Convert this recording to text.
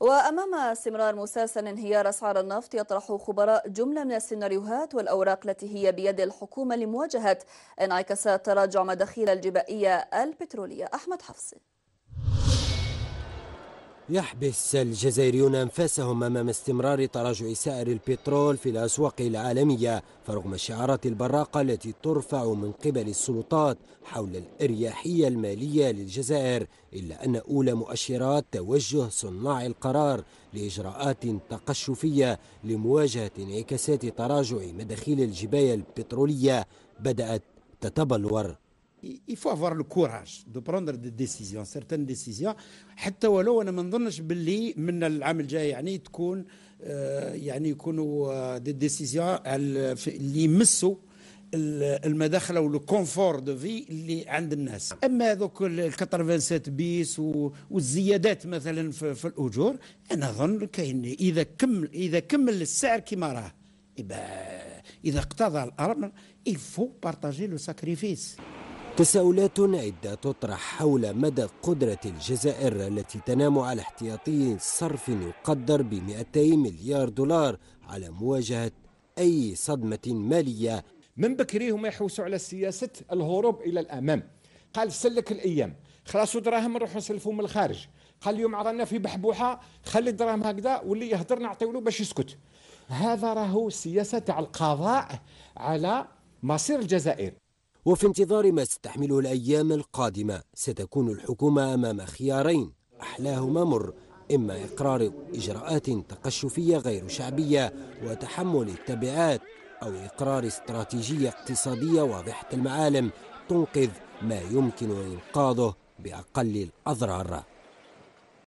وأمام استمرار مسلسل انهيار أسعار النفط يطرح خبراء جملة من السيناريوهات والأوراق التي هي بيد الحكومة لمواجهة انعكاسات تراجع مداخيل الجبائية البترولية أحمد حفصي يحبس الجزائريون أنفاسهم أمام استمرار تراجع سعر البترول في الأسواق العالمية فرغم الشعارات البراقة التي ترفع من قبل السلطات حول الإريحية المالية للجزائر إلا أن أولى مؤشرات توجه صناع القرار لإجراءات تقشفية لمواجهة انعكاسات تراجع مداخيل الجباية البترولية بدأت تتبلور il faut avoir le courage de prendre des décisions certaines décisions حتى ولو انا ما نظنش باللي من العام الجاي يعني تكون آه، يعني يكونوا دي آه، ديسيزيون اللي يمسوا المداخله ولو كونفور دو في اللي عند الناس اما هذوك ال 87 بيس والزيادات مثلا في, في الاجور انا اظن كاين اذا كمل اذا كمل السعر كما راه اذا اقتضى الامر il faut partager le sacrifice تساؤلات عدة تطرح حول مدى قدرة الجزائر التي تنام على احتياطي صرف يقدر ب 200 مليار دولار على مواجهة أي صدمة مالية من بكري هم يحوسوا على سياسة الهروب إلى الأمام قال سلك الأيام خلاصوا دراهم نروحوا نسلفوا من الخارج قال اليوم رانا في بحبوحة خلي الدراهم هكذا واللي يهدر نعطيه له باش يسكت هذا راهو سياسة تاع القضاء على مصير الجزائر وفي انتظار ما ستحمله الأيام القادمة ستكون الحكومة أمام خيارين أحلاهما مر إما إقرار إجراءات تقشفية غير شعبية وتحمل التبعات أو إقرار استراتيجية اقتصادية واضحة المعالم تنقذ ما يمكن إنقاذه بأقل الأضرار